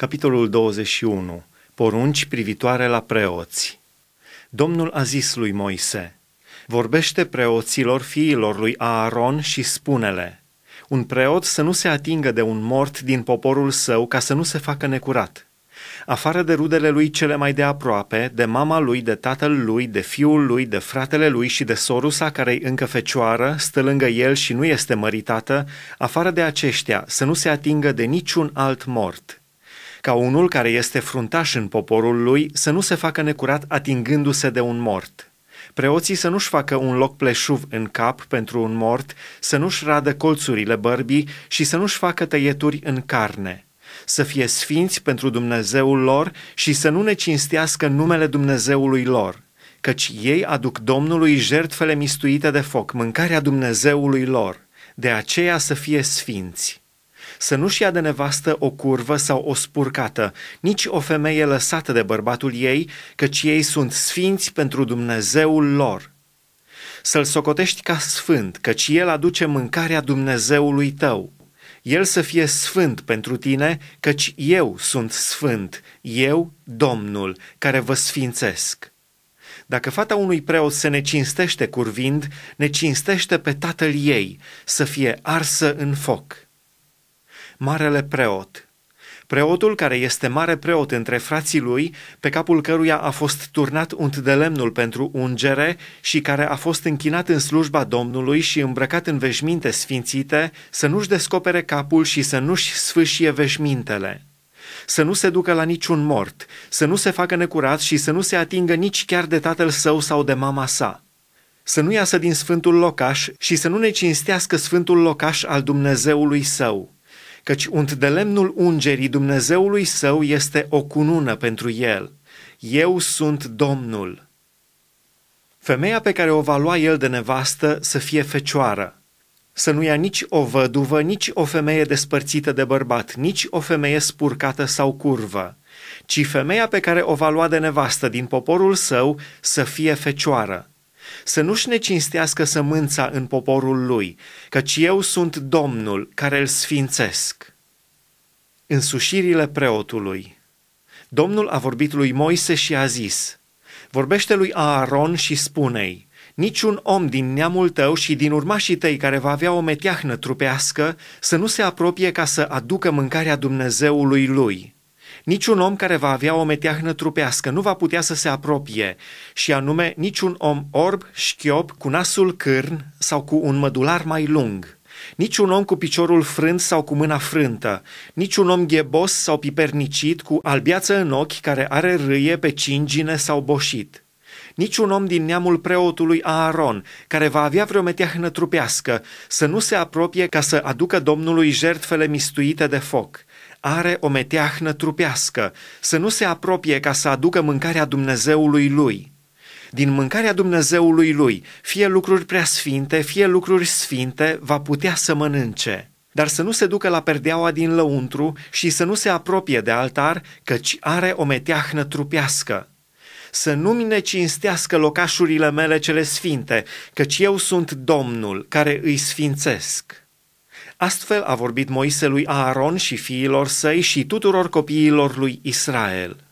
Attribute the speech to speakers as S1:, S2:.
S1: Capitolul 21. Porunci privitoare la preoți. Domnul a zis lui Moise, vorbește preoților fiilor lui Aaron și spune-le, un preot să nu se atingă de un mort din poporul său ca să nu se facă necurat. Afară de rudele lui cele mai de aproape, de mama lui, de tatăl lui, de fiul lui, de fratele lui și de sorusa care-i încă fecioară, stă lângă el și nu este măritată, afară de aceștia să nu se atingă de niciun alt mort ca unul care este fruntaș în poporul lui să nu se facă necurat atingându-se de un mort. Preoții să nu-și facă un loc pleșuv în cap pentru un mort, să nu-și radă colțurile bărbii și să nu-și facă tăieturi în carne. Să fie sfinți pentru Dumnezeul lor și să nu ne cinstească numele Dumnezeului lor, căci ei aduc Domnului jertfele mistuite de foc, mâncarea Dumnezeului lor. De aceea să fie sfinți să nu-și ia de nevastă o curvă sau o spurcată, nici o femeie lăsată de bărbatul ei, căci ei sunt sfinți pentru Dumnezeul lor. Să-l socotești ca sfânt, căci el aduce mâncarea Dumnezeului tău. El să fie sfânt pentru tine, căci eu sunt sfânt, eu, Domnul, care vă sfințesc. Dacă fata unui preot se necinstește curvind, necinstește pe tatăl ei, să fie arsă în foc marele preot. Preotul care este mare preot între frații lui, pe capul căruia a fost turnat unt de lemnul pentru ungere și care a fost închinat în slujba Domnului și îmbrăcat în veșminte sfințite, să nu-și descopere capul și să nu-și sfâșie veșmintele să nu se ducă la niciun mort, să nu se facă necurat și să nu se atingă nici chiar de tatăl său sau de mama sa. Să nu iasă din sfântul locaș și să nu ne cinstească sfântul locaș al Dumnezeului său căci unt de lemnul ungerii Dumnezeului său este o cunună pentru el. Eu sunt Domnul. Femeia pe care o va lua el de nevastă să fie fecioară, să nu ia nici o văduvă, nici o femeie despărțită de bărbat, nici o femeie spurcată sau curvă, ci femeia pe care o va lua de nevastă din poporul său să fie fecioară să nu-și necinstească sămânța în poporul lui, căci eu sunt Domnul care îl sfințesc. Însușirile preotului Domnul a vorbit lui Moise și a zis, vorbește lui Aaron și spune-i, niciun om din neamul tău și din urmașii tăi care va avea o meteahnă trupească să nu se apropie ca să aducă mâncarea Dumnezeului lui, Niciun om care va avea o meteahnă trupească nu va putea să se apropie, și anume niciun om orb, șchiop, cu nasul cârn sau cu un mădular mai lung, niciun om cu piciorul frânt sau cu mâna frântă, niciun om ghebos sau pipernicit cu albiață în ochi care are râie pe cingine sau boșit, niciun om din neamul preotului Aaron, care va avea vreo meteahnă trupească, să nu se apropie ca să aducă Domnului jertfele mistuite de foc, are o meteahnă trupească, să nu se apropie ca să aducă mâncarea Dumnezeului lui. Din mâncarea Dumnezeului lui, fie lucruri prea sfinte, fie lucruri sfinte, va putea să mănânce, dar să nu se ducă la perdeaua din lăuntru și să nu se apropie de altar, căci are o meteahnă trupească să nu mine cinstească locașurile mele cele sfinte, căci eu sunt Domnul care îi sfințesc. Astfel a vorbit Moise lui Aaron și fiilor săi și tuturor copiilor lui Israel –